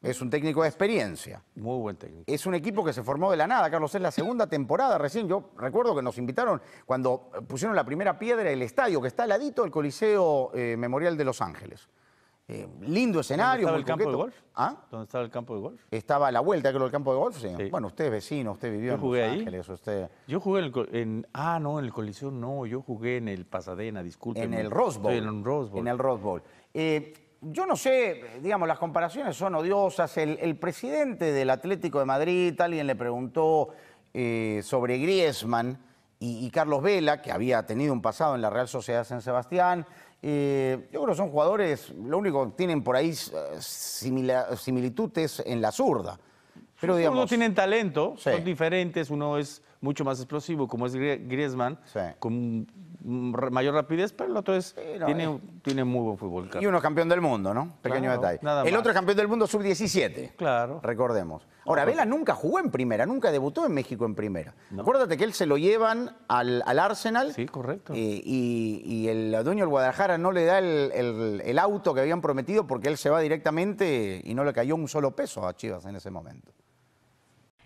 Es un técnico de experiencia. Muy buen técnico. Es un equipo que se formó de la nada, Carlos. Es la segunda temporada recién. Yo recuerdo que nos invitaron cuando pusieron la primera piedra el estadio, que está al ladito del Coliseo eh, Memorial de Los Ángeles. Eh, lindo escenario. ¿Dónde estaba el campo de golf? ¿Ah? ¿Dónde estaba el campo de golf? Estaba a la vuelta, creo, el campo de golf, Bueno, usted es vecino, usted vivió en Los Ángeles. Yo jugué en, Ah, no, en el Coliseo no, yo jugué en el Pasadena, disculpe. En el Rose Bowl. en el Rose Bowl. En el Rose Bowl. Eh, yo no sé, digamos, las comparaciones son odiosas. El, presidente del Atlético de Madrid, alguien le preguntó eh, sobre Griezmann y, Carlos Vela, que había tenido un pasado en la Real Sociedad San Sebastián. Eh, yo creo que son jugadores, lo único que tienen por ahí eh, similitudes en la zurda. Pero digamos, tienen talento, son diferentes, uno es mucho más explosivo, como es Griezmann, Mm, mayor rapidez, pero el otro es, eh. tiene, muy buen fútbol. Y uno campeón del mundo, ¿no? Pequeño detalle. el otro otro campeón del mundo sub-17. Claro. Recordemos. Ahora, Vela nunca jugó en primera, nunca debutó en México en primera. Acuérdate que él se lo llevan al, Arsenal. Sí, correcto. Y, el dueño del Guadalajara no le da el auto que habían prometido porque él se va directamente y no le cayó un solo peso a Chivas en ese momento.